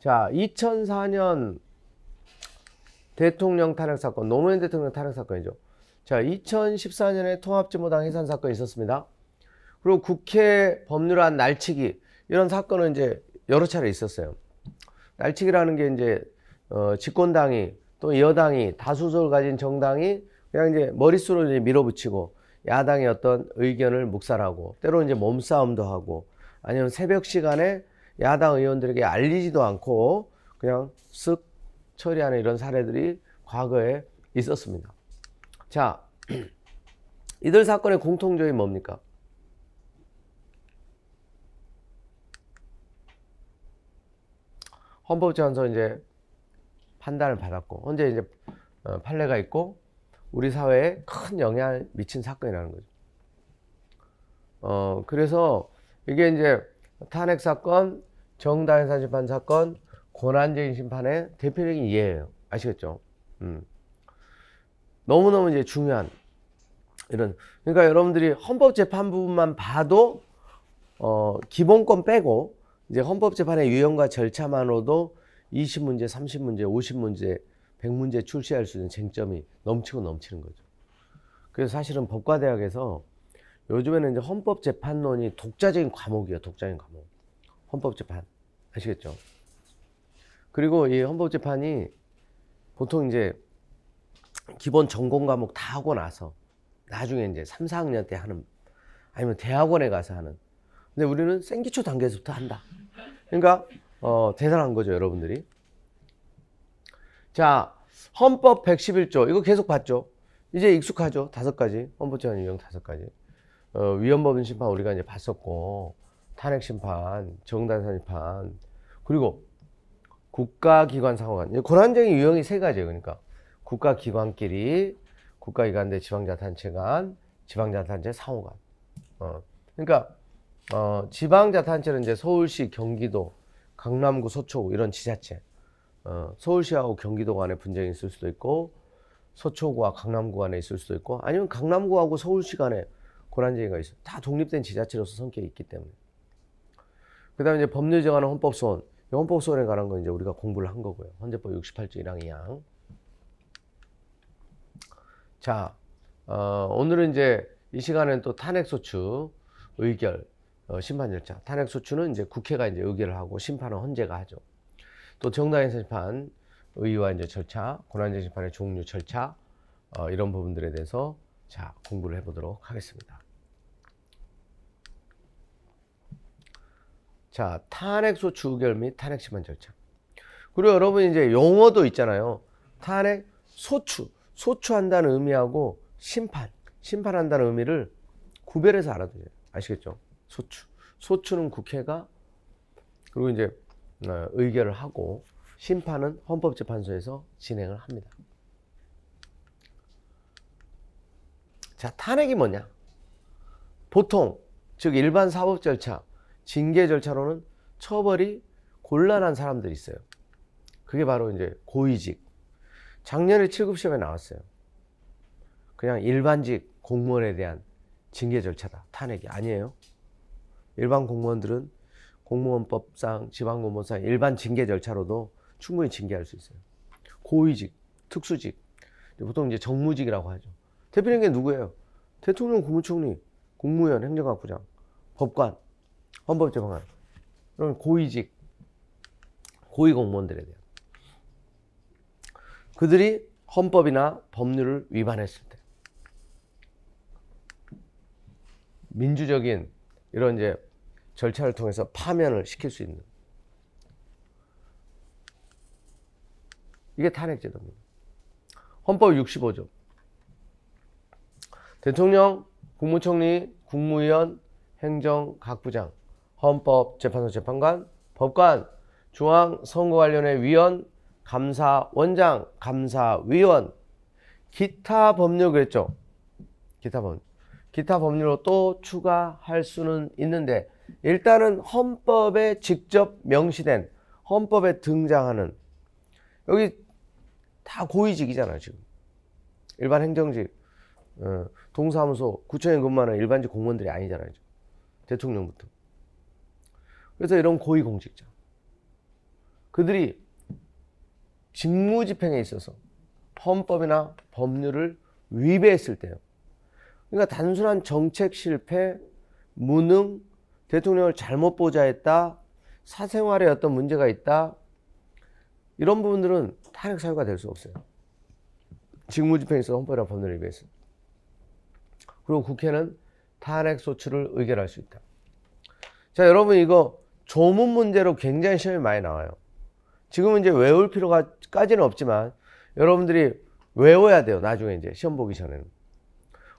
자, 2004년 대통령 탄핵 사건, 노무현 대통령 탄핵 사건이죠. 자, 2014년에 통합진보당 해산 사건이 있었습니다. 그리고 국회 법률안 날치기 이런 사건은 이제 여러 차례 있었어요. 날치기라는 게 이제 어, 집권당이 또 여당이 다수소를 가진 정당이 그냥 이제 머릿수로 이제 밀어붙이고 야당의 어떤 의견을 묵살하고 때로 이제 몸싸움도 하고 아니면 새벽 시간에 야당 의원들에게 알리지도 않고 그냥 쓱 처리하는 이런 사례들이 과거에 있었습니다. 자, 이들 사건의 공통점이 뭡니까? 헌법재판소 이제 판단을 받았고 현재 이제 어, 판례가 있고 우리 사회에 큰 영향을 미친 사건이라는 거죠. 어 그래서 이게 이제 탄핵 사건, 정당회사 심판 사건, 권한적인 심판의 대표적인 예예요. 아시겠죠? 음. 너무너무 이제 중요한 이런 그러니까 여러분들이 헌법재판부만 봐도 어, 기본권 빼고 이제 헌법재판의 유형과 절차만으로도 20문제, 30문제, 50문제, 100문제 출시할 수 있는 쟁점이 넘치고 넘치는 거죠. 그래서 사실은 법과대학에서 요즘에는 이제 헌법재판론이 독자적인 과목이에요. 독자적인 과목. 헌법재판 아시겠죠? 그리고 이 헌법재판이 보통 이제 기본 전공 과목 다 하고 나서 나중에 이제 3, 4학년 때 하는 아니면 대학원에 가서 하는 근데 우리는 생기초 단계에서부터 한다. 그러니까 어, 대단한 거죠 여러분들이. 자 헌법 111조 이거 계속 봤죠. 이제 익숙하죠 다섯 가지 헌법재판 유형 다섯 가지 어, 위헌법인 심판 우리가 이제 봤었고 탄핵 심판, 정당 사심판 그리고 국가기관 상호관 권한쟁의 유형이 세 가지예요. 그러니까 국가기관끼리, 국가기관 대지방자단체 간, 지방자단체상호관 어. 그러니까 어, 지방자단체는 이제 서울시, 경기도, 강남구, 서초구 이런 지자체. 어, 서울시하고 경기도 간에 분쟁이 있을 수도 있고 서초구와 강남구 간에 있을 수도 있고 아니면 강남구하고 서울시 간에 고난쟁이가 있어. 다 독립된 지자체로서 성격이 있기 때문에. 그 다음에 이제 법률 정하는 헌법소원. 이 헌법소원에 관한 건 이제 우리가 공부를 한 거고요. 헌재법 68조 1항 2항. 자, 어, 오늘은 이제 이 시간에는 또 탄핵소추 의결, 어, 심판 절차. 탄핵소추는 이제 국회가 이제 의결을 하고 심판은 헌재가 하죠. 또 정당에서 심판, 의와 의 이제 절차, 고난제 심판의 종류 절차, 어, 이런 부분들에 대해서 자, 공부를 해보도록 하겠습니다. 자, 탄핵소 추결 및 탄핵 심판 절차. 그리고 여러분 이제 용어도 있잖아요. 탄핵 소추, 소추한다는 의미하고 심판, 심판한다는 의미를 구별해서 알아두세요. 아시겠죠? 소추. 소추는 국회가 그리고 이제 어, 의결을 하고 심판은 헌법재판소에서 진행을 합니다. 자, 탄핵이 뭐냐? 보통 즉 일반 사법 절차 징계 절차로는 처벌이 곤란한 사람들이 있어요. 그게 바로 이제 고위직. 작년에 7급 시험에 나왔어요. 그냥 일반직 공무원에 대한 징계 절차다. 탄핵이 아니에요. 일반 공무원들은 공무원법상, 지방공무원상 일반 징계 절차로도 충분히 징계할 수 있어요. 고위직, 특수직, 보통 이제 정무직이라고 하죠. 대표님께 누구예요? 대통령, 국무총리, 국무위원, 행정학부장, 법관, 헌법재판관 그럼 고위직 고위공무원들에 대한 그들이 헌법이나 법률을 위반했을 때 민주적인 이런 이제 절차를 통해서 파면을 시킬 수 있는 이게 탄핵제도입니다. 헌법 65조 대통령, 국무총리, 국무위원, 행정, 각부장 헌법재판소 재판관, 법관, 중앙선거관련회 위원, 감사원장, 감사위원, 기타 법률 그랬죠. 기타 법 기타 법률로 또 추가할 수는 있는데 일단은 헌법에 직접 명시된 헌법에 등장하는 여기 다 고위직이잖아요 지금 일반 행정직 어, 동사무소 구청에 근무하는 일반직 공무원들이 아니잖아요 지금. 대통령부터 그래서 이런 고위공직자 그들이 직무집행에 있어서 헌법이나 법률을 위배했을 때요. 그러니까 단순한 정책 실패, 무능, 대통령을 잘못 보좌했다, 사생활에 어떤 문제가 있다 이런 부분들은 탄핵 사유가 될 수 없어요. 직무집행에 있어서 헌법이나 법률을 위배했어. 그리고 국회는 탄핵 소추를 의결할 수 있다. 자 여러분 이거 조문 문제로 굉장히 시험이 많이 나와요. 지금은 이제 외울 필요까지는 없지만 여러분들이 외워야 돼요. 나중에 이제 시험 보기 전에는.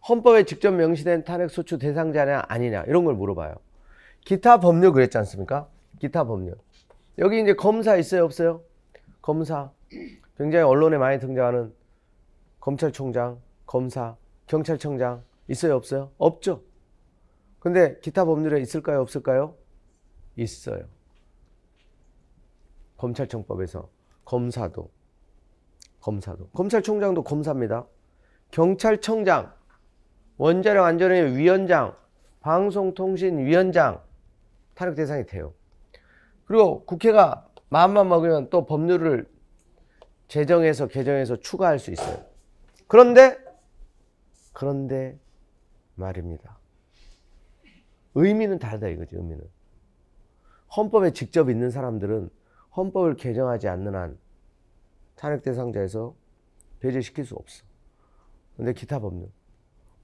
헌법에 직접 명시된 탄핵 소추 대상자냐 아니냐 이런 걸 물어봐요. 기타 법률 그랬지 않습니까? 기타 법률. 여기 이제 검사 있어요, 없어요? 검사. 굉장히 언론에 많이 등장하는 검찰총장, 검사, 경찰청장 있어요, 없어요? 없죠. 근데 기타 법률에 있을까요, 없을까요? 있어요. 검찰청법에서 검사도 검사도 검찰총장도 검사입니다. 경찰청장 원자력 안전위 위원장 방송통신위원장 탄핵 대상이 돼요. 그리고 국회가 마음만 먹으면 또 법률을 제정해서 개정해서 추가할 수 있어요. 그런데 그런데 말입니다. 의미는 다르다 이거지 의미는. 헌법에 직접 있는 사람들은 헌법을 개정하지 않는 한 탄핵 대상자에서 배제시킬 수 없어. 근데 기타 법률.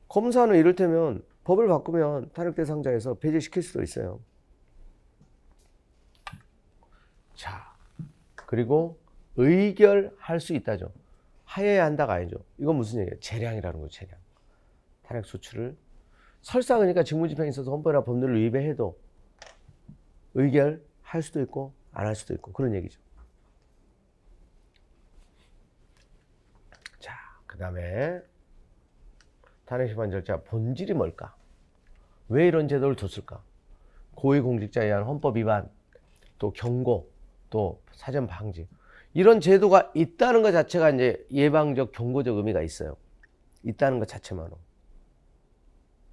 검사는 이를테면 법을 바꾸면 탄핵 대상자에서 배제시킬 수도 있어요. 자, 그리고 의결할 수 있다죠. 하여야 한다가 아니죠. 이건 무슨 얘기예요? 재량이라는 거예 재량. 탄핵 소추를. 설사 그러니까 직무집행에 있어서 헌법이나 법률을 위배해도 의결할 수도 있고 안 할 수도 있고 그런 얘기죠. 자, 그 다음에 탄핵심판 절차 본질이 뭘까? 왜 이런 제도를 뒀을까? 고위공직자에 의한 헌법 위반, 또 경고, 또 사전 방지. 이런 제도가 있다는 것 자체가 이제 예방적 경고적 의미가 있어요. 있다는 것 자체만으로.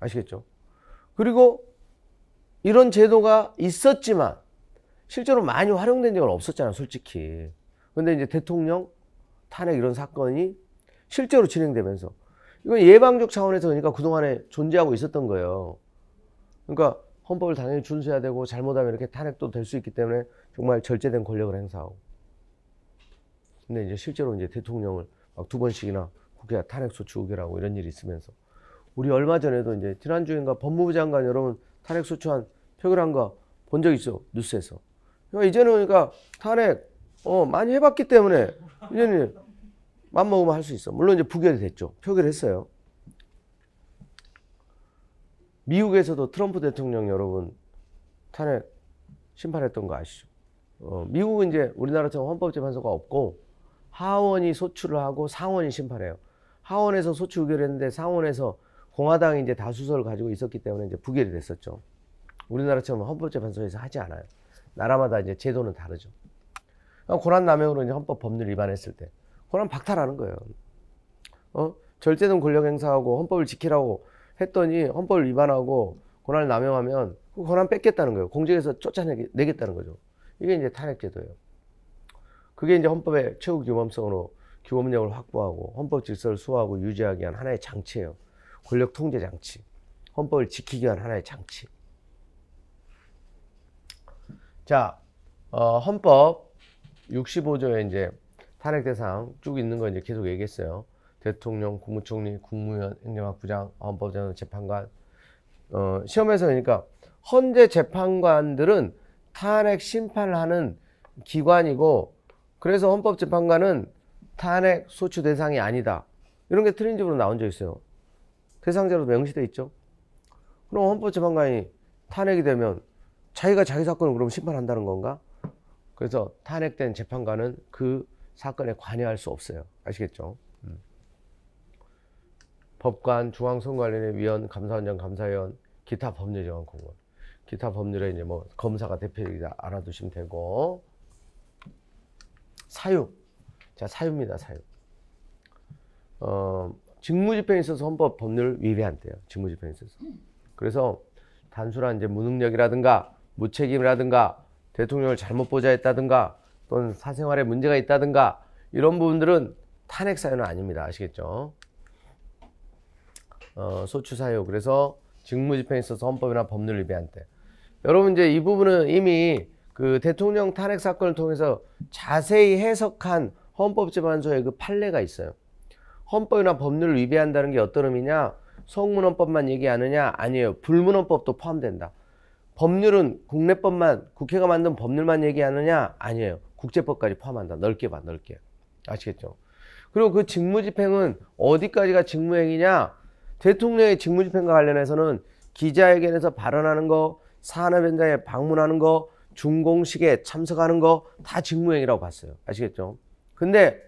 아시겠죠? 그리고 이런 제도가 있었지만 실제로 많이 활용된 적은 없었잖아요 솔직히 근데 이제 대통령 탄핵 이런 사건이 실제로 진행되면서 이건 예방적 차원에서 그러니까 그동안에 존재하고 있었던 거예요 그러니까 헌법을 당연히 준수해야 되고 잘못하면 이렇게 탄핵도 될 수 있기 때문에 정말 절제된 권력을 행사하고 근데 이제 실제로 이제 대통령을 막 두 번씩이나 국회 가 탄핵소추 의결하고 이런 일이 있으면서 우리 얼마 전에도 이제 지난주인가 법무부 장관 여러분 탄핵소추한 표결한 거 본 적 있어 뉴스에서. 그러니까 이제는 그러니까 탄핵 어 많이 해봤기 때문에 이제는 맘 먹으면 할 수 있어. 물론 이제 부결이 됐죠. 표결했어요. 미국에서도 트럼프 대통령 여러분 탄핵 심판했던 거 아시죠? 어, 미국은 이제 우리나라처럼 헌법재판소가 없고 하원이 소추를 하고 상원이 심판해요. 하원에서 소추 의결했는데 상원에서 공화당이 이제 다수설을 가지고 있었기 때문에 이제 부결이 됐었죠. 우리나라처럼 헌법재 판소에서 하지 않아요. 나라마다 이제 제도는 다르죠. 고난 남용으로 이제 헌법 법률 위반했을 때 고난 박탈하는 거예요. 어? 절대된 권력 행사하고 헌법을 지키라고 했더니 헌법을 위반하고 권한을 남용하면 그 권한 뺏겠다는 거예요. 공직에서 쫓아내겠다는 거죠. 이게 이제 탄핵제도예요. 그게 이제 헌법의 최고 규범성으로 규범력을 확보하고 헌법 질서를 수호하고 유지하기 위한 하나의 장치예요. 권력 통제 장치. 헌법을 지키기 위한 하나의 장치. 자, 어, 헌법 65조에 이제 탄핵 대상 쭉 있는 거 이제 계속 얘기했어요. 대통령, 국무총리, 국무위원, 행정학부장, 헌법재판 재판관. 어, 시험에서 그러니까 헌재 재판관들은 탄핵 심판을 하는 기관이고 그래서 헌법재판관은 탄핵 소추 대상이 아니다. 이런 게트린집로 나온 적 있어요. 대상자로 명시돼 있죠. 그럼 헌법재판관이 탄핵이 되면 자기가 자기 사건을 그러면 심판한다는 건가? 그래서 탄핵된 재판관은 그 사건에 관여할 수 없어요. 아시겠죠? 음. 법관, 중앙선관위 위원, 감사원장, 감사위원, 기타 법률정원 공원. 기타 법률에 이제 뭐 검사가 대표이다 알아두시면 되고 사유. 자, 사유입니다. 사유. 어, 직무집행에 있어서 헌법 법률 위배한대요. 직무집행에 있어서. 그래서 단순한 이제 무능력이라든가 무책임이라든가 대통령을 잘못 보좌했다든가 또는 사생활에 문제가 있다든가 이런 부분들은 탄핵 사유는 아닙니다. 아시겠죠? 어, 소추 사유 그래서 직무집행에 있어서 헌법이나 법률 위배한 때 여러분 이제 이 부분은 이미 그 대통령 탄핵 사건을 통해서 자세히 해석한 헌법재판소의 그 판례가 있어요. 헌법이나 법률을 위배한다는 게 어떤 의미냐? 성문헌법만 얘기하느냐? 아니에요. 불문헌법도 포함된다. 법률은 국내법만 국회가 만든 법률만 얘기하느냐? 아니에요. 국제법까지 포함한다. 넓게 봐, 넓게. 아시겠죠? 그리고 그 직무집행은 어디까지가 직무행위냐? 대통령의 직무집행과 관련해서는 기자회견에서 발언하는 거, 산업현장에 방문하는 거, 준공식에 참석하는 거 다 직무행위라고 봤어요. 아시겠죠? 근데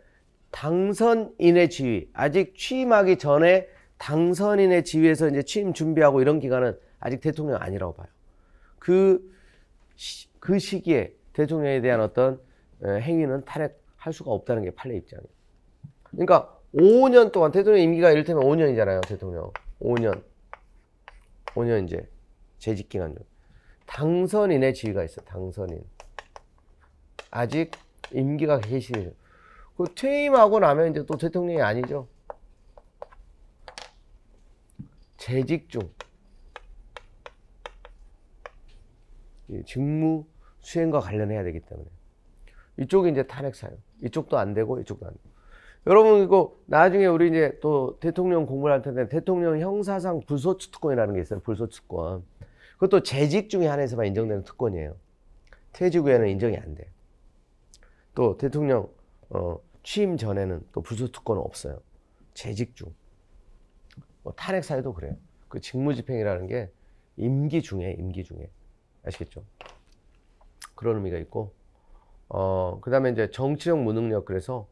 당선인의 지위, 아직 취임하기 전에 당선인의 지위에서 이제 취임 준비하고 이런 기간은 아직 대통령 아니라고 봐요. 그, 시, 그 시기에 대통령에 대한 어떤 행위는 탄핵할 수가 없다는 게 판례 입장이에요. 그러니까 5년 동안 대통령 임기가 이를테면 5년이잖아요. 대통령 5년 5년 이제 재직기간 중 당선인의 지위가 있어 당선인 아직 임기가 계시네요. 그 퇴임하고 나면 이제 또 대통령이 아니죠. 재직 중 직무 수행과 관련해야 되기 때문에 이쪽이 이제 탄핵 사유. 이쪽도 안 되고 이쪽도 안 되고. 여러분 이거 나중에 우리 이제 또 대통령 공부를 할 텐데 대통령 형사상 불소추 특권이라는 게 있어요. 불소추 특권. 그것도 재직 중에 한해서만 인정되는 특권이에요. 퇴직 후에는 인정이 안 돼. 또 대통령 어, 취임 전에는 또불소 특권은 없어요. 재직 중. 뭐 탄핵 사유도 그래요. 그 직무집행이라는 게 임기 중에 임기 중에 아시겠죠? 그런 의미가 있고 어, 그 다음에 이제 정치적 무능력 그래서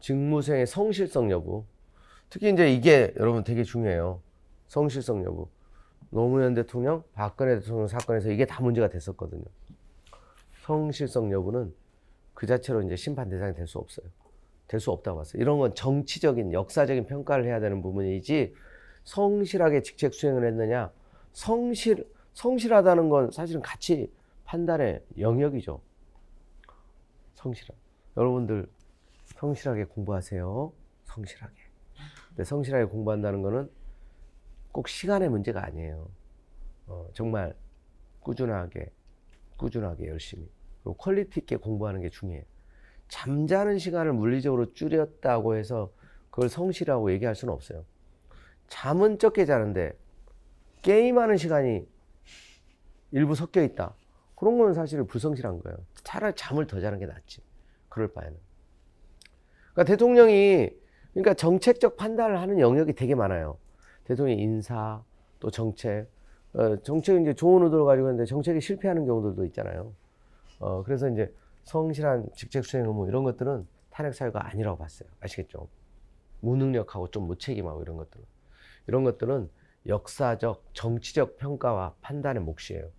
직무생의 성실성 여부 특히 이제 이게 여러분 되게 중요해요 성실성 여부 노무현 대통령 박근혜 대통령 사건에서 이게 다 문제가 됐었거든요 성실성 여부는 그 자체로 이제 심판 대상이 될 수 없어요 될 수 없다고 봤어요 이런 건 정치적인 역사적인 평가를 해야 되는 부분이지 성실하게 직책 수행을 했느냐 성실 성실하다는 건 사실은 같이 판단의 영역이죠. 성실함. 여러분들 성실하게 공부하세요. 성실하게. 근데 성실하게 공부한다는 거는 꼭 시간의 문제가 아니에요. 어, 정말 꾸준하게, 꾸준하게 열심히. 그리고 퀄리티 있게 공부하는 게 중요해요. 잠자는 시간을 물리적으로 줄였다고 해서 그걸 성실하고 얘기할 수는 없어요. 잠은 적게 자는데 게임하는 시간이 일부 섞여 있다. 그런 건 사실 불성실한 거예요. 차라리 잠을 더 자는 게 낫지. 그럴 바에는. 그러니까 대통령이 그러니까 정책적 판단을 하는 영역이 되게 많아요. 대통령 인사 또 정책 어, 정책은 이제 좋은 의도를 가지고 있는데 정책이 실패하는 경우들도 있잖아요. 어, 그래서 이제 성실한 직책 수행 의무 이런 것들은 탄핵 사유가 아니라고 봤어요. 아시겠죠? 무능력하고 좀 무책임하고 이런 것들은 이런 것들은 역사적, 정치적 평가와 판단의 몫이에요.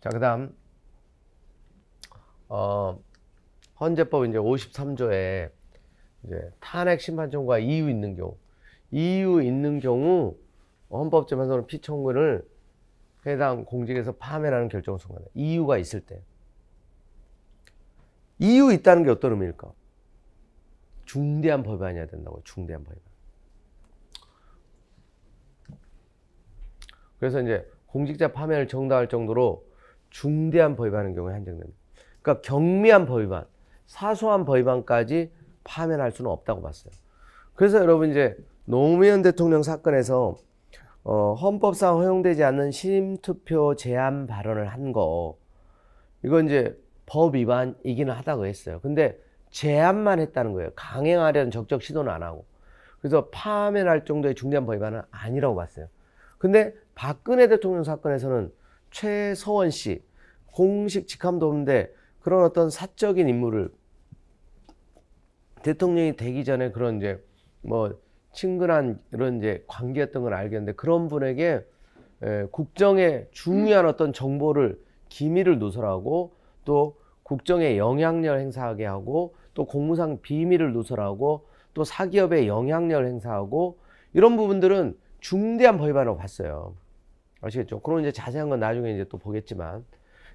자, 그 다음, 어, 헌재법 이제 53조에 이제 탄핵 심판청과 이유 있는 경우, 이유 있는 경우 헌법재판소는 피청구를 해당 공직에서 파면하는 결정을 수행한다. 이유가 있을 때. 이유 있다는 게 어떤 의미일까? 중대한 법이 어야 된다고 중대한 법이. 그래서 이제 공직자 파면을 정당할 정도로 중대한 범위반의 경우에 한정됩니다. 그러니까 경미한 범위반, 사소한 범위반까지 파면할 수는 없다고 봤어요. 그래서 여러분 이제 노무현 대통령 사건에서 어, 헌법상 허용되지 않는 심투표 제한 발언을 한 거, 이건 이제 법 위반이기는 하다고 했어요. 근데 제한만 했다는 거예요. 강행하려는 적적 시도는 안 하고. 그래서 파면할 정도의 중대한 범위반은 아니라고 봤어요. 근데 박근혜 대통령 사건에서는 최서원 씨 공식 직함도 없는데 그런 어떤 사적인 인물을 대통령이 되기 전에 그런 이제 뭐 친근한 이런 이제 관계였던 걸 알겠는데 그런 분에게 에, 국정의 중요한 어떤 정보를 기밀을 누설하고 또 국정에 영향력 을 행사하게 하고 또 공무상 비밀을 누설하고 또 사기업에 영향력을 행사하고 이런 부분들은 중대한 벌반으로 봤어요. 아시겠죠? 그런 이제 자세한 건 나중에 이제 또 보겠지만.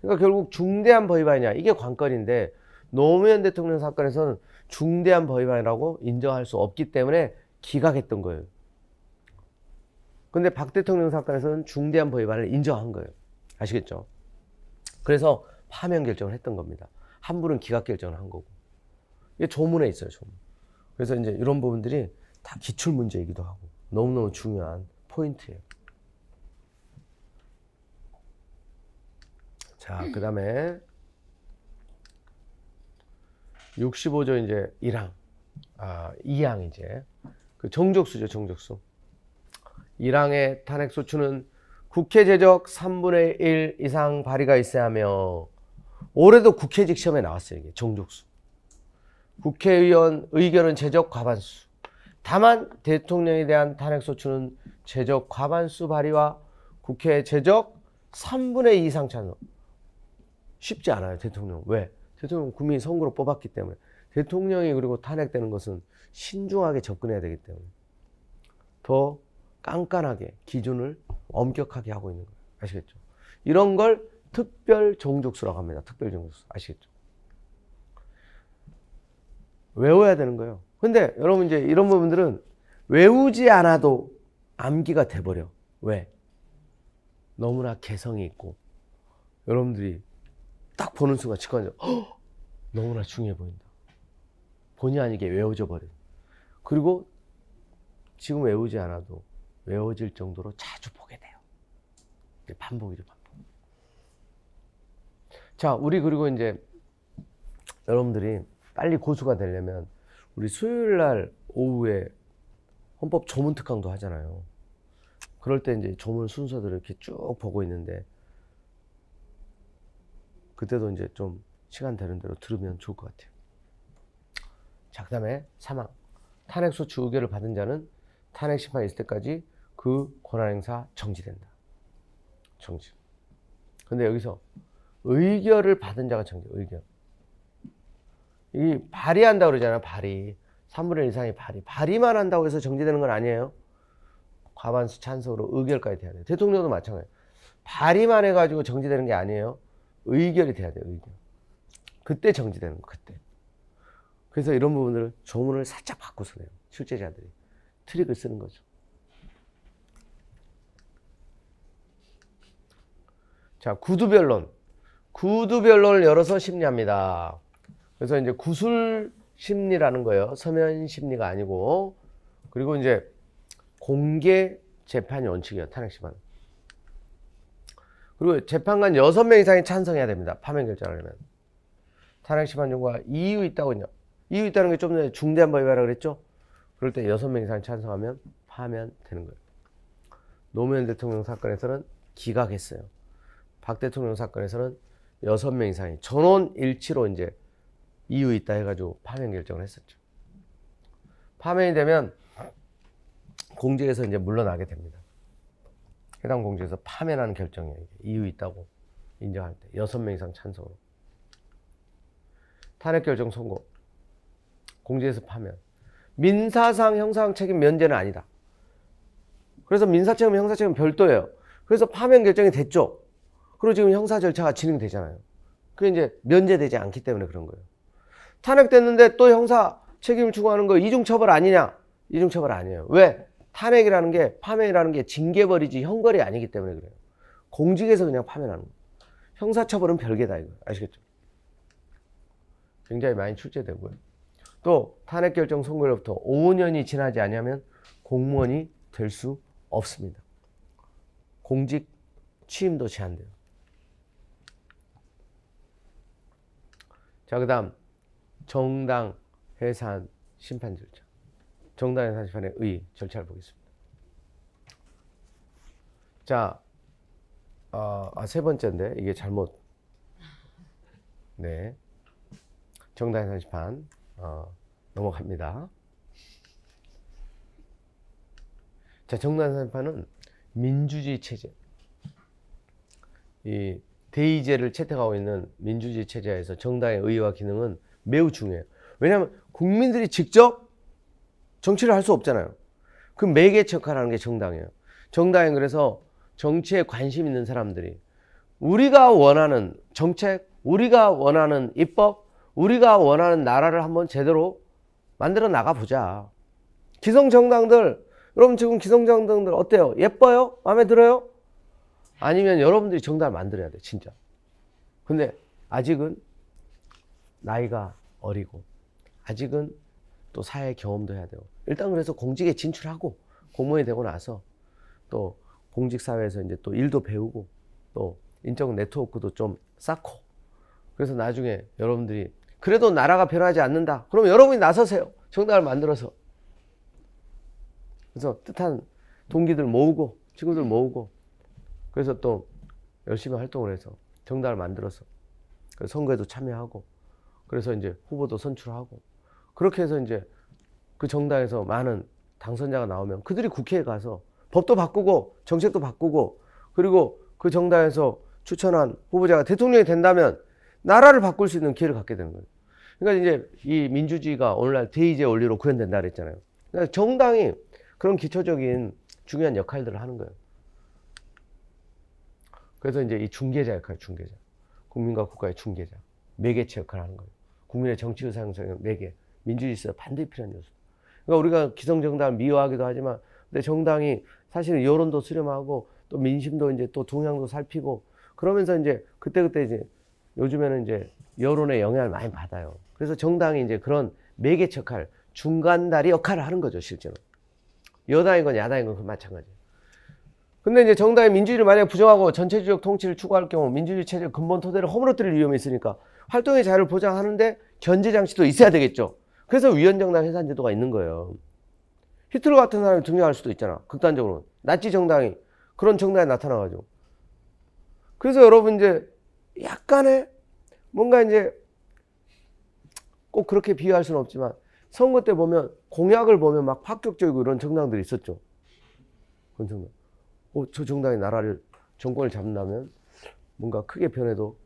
그러니까 결국 중대한 벌반이냐 이게 관건인데 노무현 대통령 사건에서는 중대한 벌반이라고 인정할 수 없기 때문에 기각했던 거예요. 근데 박 대통령 사건에서는 중대한 벌반을 인정한 거예요. 아시겠죠? 그래서 파면 결정을 했던 겁니다. 한 분은 기각 결정을 한 거고. 이게 조문에 있어요, 조문. 그래서 이제 이런 부분들이 다 기출 문제이기도 하고 너무너무 중요한 포인트예요. 자, 아, 그 다음에 65조 이제 1항, 아, 2항 이제 그정족수죠정족수 1항의 탄핵소추는 국회 제적 3분의 1 이상 발의가 있어야 하며 올해도 국회직 시험에 나왔어요, 이게 정족수 국회의원 의견은 제적 과반수. 다만 대통령에 대한 탄핵소추는 제적 과반수 발의와 국회 제적 3분의 2 이상 찬성. 쉽지 않아요, 대통령. 왜? 대통령 국민이 선거로 뽑았기 때문에. 대통령이 그리고 탄핵되는 것은 신중하게 접근해야 되기 때문에 더 깐깐하게 기준을 엄격하게 하고 있는 거예요. 아시겠죠? 이런 걸 특별 종족수라고 합니다. 특별 종족수. 아시겠죠? 외워야 되는 거예요. 근데 여러분 이제 이런 부분들은 외우지 않아도 암기가 돼버려. 왜? 너무나 개성이 있고 여러분들이 딱 보는 순간 직관적으로 너무나 중요해 보인다. 본의 아니게 외워져 버려. 그리고 지금 외우지 않아도 외워질 정도로 자주 보게 돼요. 반복이죠, 반복. 자, 우리 그리고 이제 여러분들이 빨리 고수가 되려면 우리 수요일 날 오후에 헌법 조문 특강도 하잖아요. 그럴 때 이제 조문 순서들을 이렇게 쭉 보고 있는데 그때도 이제 좀 시간 되는 대로 들으면 좋을 것 같아요. 자, 그 다음에 사망. 탄핵소추 의결을 받은 자는 탄핵 심판이 있을 때까지 그 권한행사 정지된다. 정지. 근데 여기서 의결을 받은 자가 정지, 의결. 이 발의한다고 그러잖아, 발의. 3분의 1 이상의 발의. 발의만 한다고 해서 정지되는 건 아니에요. 과반수 찬성으로 의결까지 돼야 돼 대통령도 마찬가지 발의만 해가지고 정지되는 게 아니에요. 의결이 돼야 돼요. 의결. 그때 정지되는 거 그때. 그래서 이런 부분들을 조문을 살짝 바꿔서 내요. 출제자들이 트릭을 쓰는 거죠. 자, 구두변론. 구두변론을 열어서 심리합니다. 그래서 이제 구술 심리라는 거예요. 서면 심리가 아니고. 그리고 이제 공개 재판 원칙이에요. 탄핵심판. 그리고 재판관 여섯 명 이상이 찬성해야 됩니다. 파면 결정을 하면. 탄핵 심판 요구가 이유 있다군요. 이유 있다는 게 좀 전에 중대한 범위라 그랬죠? 그럴 때여명 이상 찬성하면 파면 되는 거예요. 노무현 대통령 사건에서는 기각했어요. 박 대통령 사건에서는 여명 이상이 전원 일치로 이제 이유 있다 해가지고 파면 결정을 했었죠. 파면이 되면 공직에서 이제 물러나게 됩니다. 해당 공지에서 파면하는 결정이에요. 이유 있다고 인정할 때 여섯 명 이상 찬성으로 탄핵 결정 선고 공지에서 파면 민사상 형사상 책임 면제는 아니다. 그래서 민사책임 형사책임 별도예요. 그래서 파면 결정이 됐죠. 그리고 지금 형사 절차가 진행되잖아요. 그게 이제 면제되지 않기 때문에 그런 거예요. 탄핵됐는데 또 형사 책임을 추구하는 거 이중처벌 아니냐? 이중처벌 아니에요. 왜? 탄핵이라는 게 파면이라는 게 징계벌이지 형벌이 아니기 때문에 그래요. 공직에서 그냥 파면하는 거. 형사처벌은 별개다 이거 아시겠죠? 굉장히 많이 출제되고요. 또 탄핵결정 선고일로부터 5년이 지나지 않으면 공무원이 될 수 없습니다. 공직 취임도 제한돼요. 자, 그 다음 정당 해산 심판 절차. 정당의 사심판의 의 절차를 보겠습니다. 자, 어, 아, 세 번째인데 이게 잘못. 네, 정당의 사심판 어, 넘어갑니다. 자, 정당의 사심판은 민주주의 체제, 이 대의제를 채택하고 있는 민주주의 체제에서 정당의 의와 기능은 매우 중요해요. 왜냐하면 국민들이 직접 정치를 할 수 없잖아요. 그 매개 역할하는 게 정당이에요. 정당이 그래서 정치에 관심 있는 사람들이 우리가 원하는 정책, 우리가 원하는 입법, 우리가 원하는 나라를 한번 제대로 만들어 나가 보자. 기성 정당들 여러분 지금 기성 정당들 어때요? 예뻐요? 마음에 들어요? 아니면 여러분들이 정당을 만들어야 돼, 진짜. 근데 아직은 나이가 어리고 아직은 또 사회 경험도 해야 되고 일단 그래서 공직에 진출하고 공무원이 되고 나서 또 공직 사회에서 이제 또 일도 배우고 또 인적 네트워크도 좀 쌓고 그래서 나중에 여러분들이 그래도 나라가 변하지 않는다. 그럼 여러분이 나서세요. 정당을 만들어서. 그래서 뜻한 동기들 모으고 친구들 모으고 그래서 또 열심히 활동을 해서 정당을 만들어서 그 선거에도 참여하고 그래서 이제 후보도 선출하고 그렇게 해서 이제 그 정당에서 많은 당선자가 나오면 그들이 국회에 가서 법도 바꾸고 정책도 바꾸고 그리고 그 정당에서 추천한 후보자가 대통령이 된다면 나라를 바꿀 수 있는 기회를 갖게 되는 거예요. 그러니까 이제 이 민주주의가 오늘날 대의제 원리로 구현된다 그랬잖아요. 그러니까 정당이 그런 기초적인 중요한 역할들을 하는 거예요. 그래서 이제 이 중개자 역할, 중개자. 국민과 국가의 중개자. 매개체 역할을 하는 거예요. 국민의 정치 의사형성의 매개. 민주주의 있어요. 반드시 필요한 요소. 그러니까 우리가 기성정당 미워하기도 하지만 근데 정당이 사실은 여론도 수렴하고 또 민심도 이제 또 동향도 살피고 그러면서 이제 그때그때 이제 요즘에는 이제 여론의 영향을 많이 받아요. 그래서 정당이 이제 그런 매개체 역할, 중간다리 역할을 하는 거죠, 실제로. 여당인건야당인건 마찬가지. 예요 근데 이제 정당이 민주주의를 만약 부정하고 전체주의적 통치를 추구할 경우 민주주의 체제 근본 토대를 허물어뜨릴 위험이 있으니까 활동의 자유를 보장하는데 견제 장치도 있어야 되겠죠. 그래서 위헌정당 해산 제도가 있는 거예요. 히틀러 같은 사람이 등장할 수도 있잖아. 극단적으로. 나치 정당이 그런 정당에 나타나가지고. 그래서 여러분 이제 약간의 뭔가 이제 꼭 그렇게 비유할 수는 없지만 선거 때 보면 공약을 보면 막 파격적이고 이런 정당들이 있었죠. 그런 정당. 어, 저 정당이 나라를 정권을 잡는다면 뭔가 크게 변해도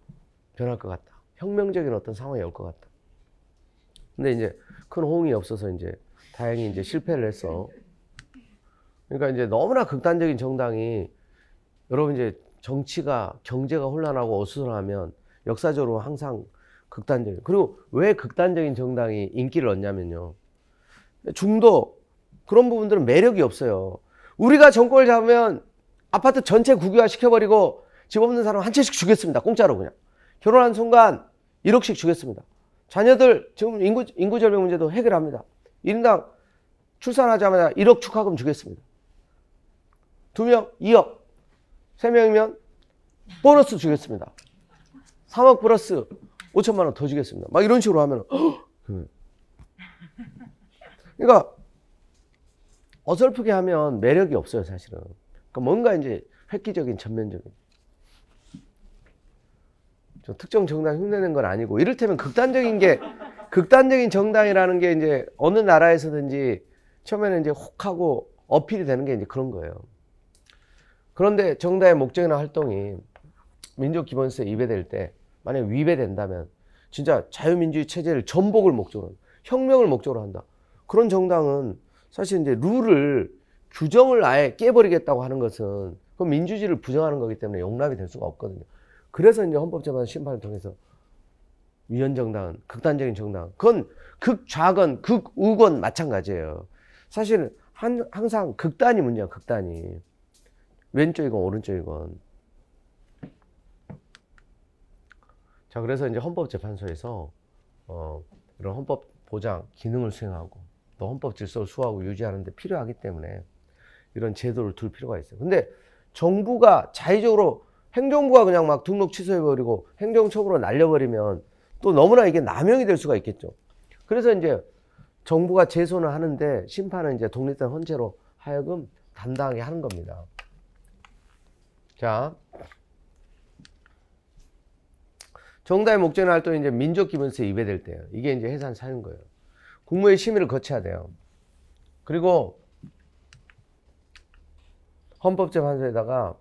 변할 것 같다. 혁명적인 어떤 상황이 올 것 같다. 근데 이제 큰 호응이 없어서 이제 다행히 이제 실패를 했어. 그러니까 이제 너무나 극단적인 정당이 여러분 이제 정치가 경제가 혼란하고 어수선하면 역사적으로 항상 극단적인 그리고 왜 극단적인 정당이 인기를 얻냐면요 중도 그런 부분들은 매력이 없어요 우리가 정권을 잡으면 아파트 전체 국유화 시켜버리고 집 없는 사람 한 채씩 주겠습니다 공짜로 그냥 결혼한 순간 1억씩 주겠습니다 자녀들 지금 인구, 인구절벽 문제도 해결합니다. 1인당 출산하자마자 1억 축하금 주겠습니다. 2명 2억, 3명이면 보너스 주겠습니다. 3억 플러스 5천만 원 더 주겠습니다. 막 이런 식으로 하면 어? 그러니까 어설프게 하면 매력이 없어요 사실은. 그러니까 뭔가 이제 획기적인 전면적인 특정 정당 흉내낸 건 아니고 이를테면 극단적인 게 극단적인 정당이라는 게 이제 어느 나라에서든지 처음에는 이제 혹하고 어필이 되는 게 이제 그런 거예요. 그런데 정당의 목적이나 활동이 민족 기본세 위배될 때 만약 위배된다면 진짜 자유민주주의 체제를 전복을 목적으로 혁명을 목적으로 한다. 그런 정당은 사실 이제 룰을 규정을 아예 깨버리겠다고 하는 것은 그 민주주의를 부정하는 거기 때문에 용납이 될 수가 없거든요. 그래서 이제 헌법재판 심판을 통해서 위헌정당은 극단적인 정당, 그건 극좌건 극우건 마찬가지예요. 사실 한, 항상 극단이 문제야, 극단이. 왼쪽이건 오른쪽이건. 자, 그래서 이제 헌법재판소에서 어, 이런 헌법 보장 기능을 수행하고 또 헌법 질서를 수호하고 유지하는데 필요하기 때문에 이런 제도를 둘 필요가 있어요. 근데 정부가 자의적으로 행정부가 그냥 막 등록 취소해버리고 행정처으로 날려버리면 또 너무나 이게 남용이 될 수가 있겠죠. 그래서 이제 정부가 제소는 하는데 심판은 이제 독립된 헌재로 하여금 담당하게 하는 겁니다. 자. 정당의 목적이나 활동이 이제 민족 기본세 에 입에될 때요. 이게 이제 해산 사유인 거예요. 국무회의 심의를 거쳐야 돼요. 그리고 헌법재판소에다가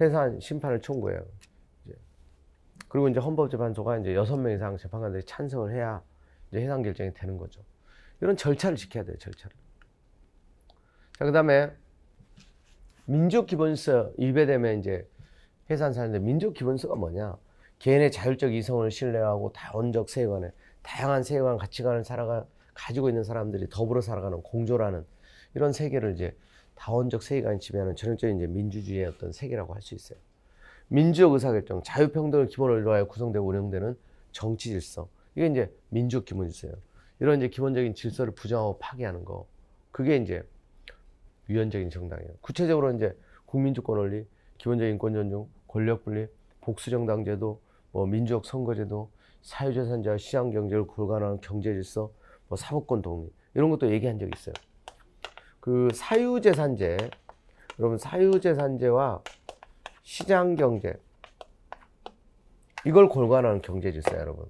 해산 심판을 청구해요. 이제. 그리고 이제 헌법재판소가 이제 여섯 명 이상 재판관들이 찬성을 해야 이제 해산 결정이 되는 거죠. 이런 절차를 지켜야 돼요, 절차를. 자, 그 다음에 민족 기본서 위배되면 이제 해산 사는데 민족 기본서가 뭐냐? 개인의 자율적 이성을 신뢰하고 다원적 세계관에 다양한 세계관 가치관을 살아가 가지고 있는 사람들이 더불어 살아가는 공조라는 이런 세계를 이제 다원적 세계관이 지배하는 전형적인 이제 민주주의의 어떤 세계라고 할 수 있어요. 민주적 의사결정, 자유평등을 기본으로 하여 구성되고 운영되는 정치 질서. 이게 이제 민주적 기본 질서예요. 이런 이제 기본적인 질서를 부정하고 파괴하는 거. 그게 이제 위헌적인 정당이에요. 구체적으로 이제 국민주권 원리, 기본적인 인권 존중, 권력 분리, 복수정당 제도, 뭐 민주적 선거제도, 사유재산자 시장 경제를 골간하는 경제 질서, 뭐 사법권 독립 이런 것도 얘기한 적이 있어요. 그 사유재산제 여러분 사유재산제와 시장경제 이걸 골관하는 경제질서야 여러분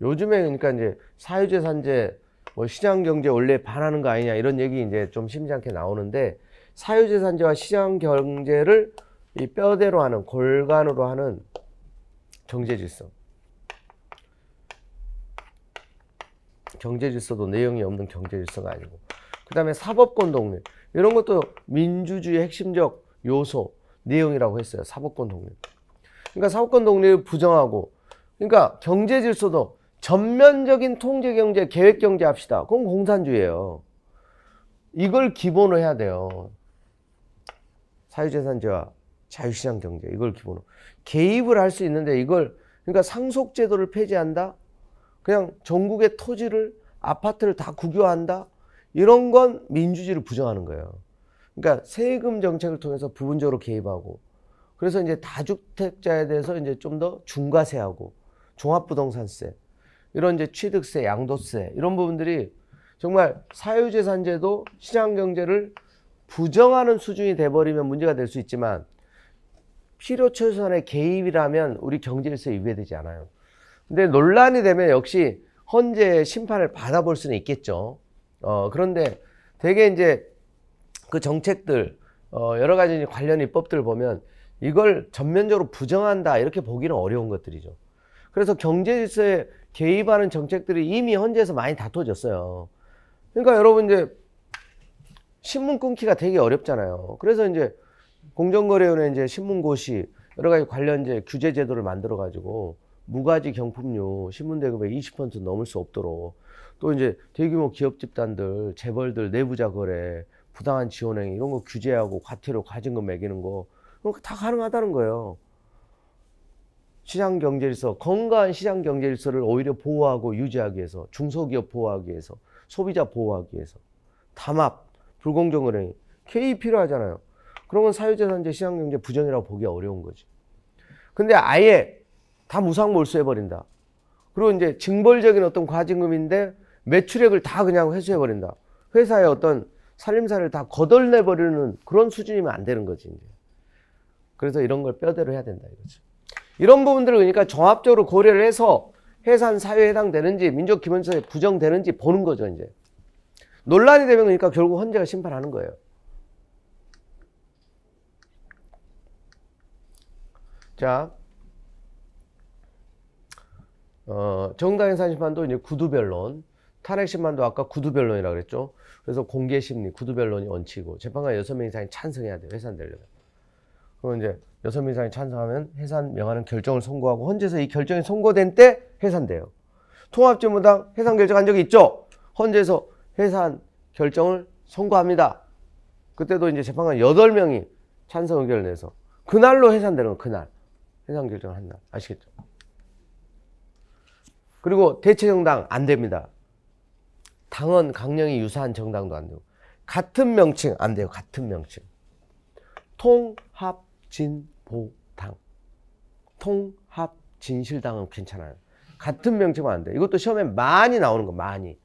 요즘에 그러니까 이제 사유재산제 뭐 시장경제 원래 반하는 거 아니냐 이런 얘기 이제 좀 심지않게 나오는데 사유재산제와 시장경제를 이 뼈대로 하는 골간으로 하는 경제질서 경제질서도 내용이 없는 경제질서가 아니고 그 다음에 사법권 독립 이런 것도 민주주의 핵심적 요소 내용이라고 했어요. 사법권 독립. 그러니까 사법권 독립을 부정하고 그러니까 경제 질서도 전면적인 통제 경제, 계획 경제 합시다. 그건 공산주의예요. 이걸 기본으로 해야 돼요. 사유재산제와 자유시장 경제 이걸 기본으로 개입을 할 수 있는데 이걸 그러니까 상속제도를 폐지한다. 그냥 전국의 토지를 아파트를 다 국유화한다. 이런 건 민주주의를 부정하는 거예요. 그러니까 세금 정책을 통해서 부분적으로 개입하고 그래서 이제 다주택자에 대해서 이제 좀 더 중과세하고 종합부동산세 이런 이제 취득세, 양도세 이런 부분들이 정말 사유재산제도 시장 경제를 부정하는 수준이 돼버리면 문제가 될 수 있지만 필요 최소한의 개입이라면 우리 경제일세에 위배되지 않아요. 근데 논란이 되면 역시 헌재의 심판을 받아볼 수는 있겠죠. 어, 그런데 되게 이제 그 정책들, 어, 여러 가지 관련 입법들 을 보면 이걸 전면적으로 부정한다 이렇게 보기는 어려운 것들이죠. 그래서 경제 질서에 개입하는 정책들이 이미 현재에서 많이 다퉈졌어요. 그러니까 여러분 이제 신문 끊기가 되게 어렵잖아요. 그래서 이제 공정거래위원회 이제 신문고시 여러 가지 관련 이제 규제 제도를 만들어 가지고 무가지 경품료 신문 대급의 20% 넘을 수 없도록 또 이제 대규모 기업 집단들, 재벌들 내부자 거래, 부당한 지원행 위 이런 거 규제하고 과태료 과징금 매기는 거 다 가능하다는 거예요. 시장 경제 질서, 건강한 시장 경제 질서를 오히려 보호하고 유지하기 위해서, 중소기업 보호하기 위해서, 소비자 보호하기 위해서, 담합, 불공정 거래, K 필요하잖아요. 그러면 사유재산제 시장 경제 부정이라고 보기 어려운 거지. 근데 아예 다 무상 몰수해버린다. 그리고 이제 징벌적인 어떤 과징금인데 매출액을 다 그냥 회수해버린다. 회사의 어떤 살림살을 다 거덜내버리는 그런 수준이면 안 되는 거지. 이제. 그래서 이런 걸 뼈대로 해야 된다 이거죠. 이런 부분들을 그러니까 종합적으로 고려를 해서 해산 사유에 해당되는지 민족 기본소에 부정되는지 보는 거죠 이제. 논란이 되면 그러니까 결국 헌재가 심판하는 거예요. 자, 어, 정당 해산 심판도 이제 구두 변론. 탄핵심만도 아까 구두변론이라 그랬죠. 그래서 공개심리, 구두변론이 원칙이고 재판관 여섯 명 이상이 찬성해야 돼요. 해산 되려면. 그럼 이제 여섯 명 이상이 찬성하면 해산 명하는 결정을 선고하고 헌재에서 이 결정이 선고된 때 해산돼요. 통합진보당 해산 결정한 적이 있죠. 헌재에서 해산 결정을 선고합니다. 그때도 이제 재판관 여덟 명이 찬성 의견을 내서 그날로 해산되는 거 그날. 해산 결정을 한 날. 아시겠죠? 그리고 대체정당 안 됩니다. 당헌 강령이 유사한 정당도 안 되고 같은 명칭 안 돼요. 같은 명칭. 통합진보당. 통합진실당은 괜찮아요. 같은 명칭만 안 돼요. 이것도 시험에 많이 나오는 거 많이.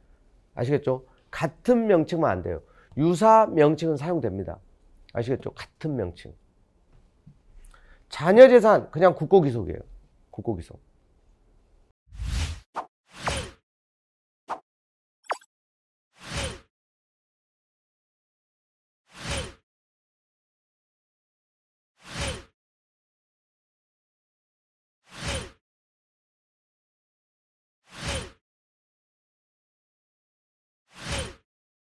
아시겠죠? 같은 명칭만 안 돼요. 유사 명칭은 사용됩니다. 아시겠죠? 같은 명칭. 자녀 재산 그냥 국고기속이에요. 국고기속.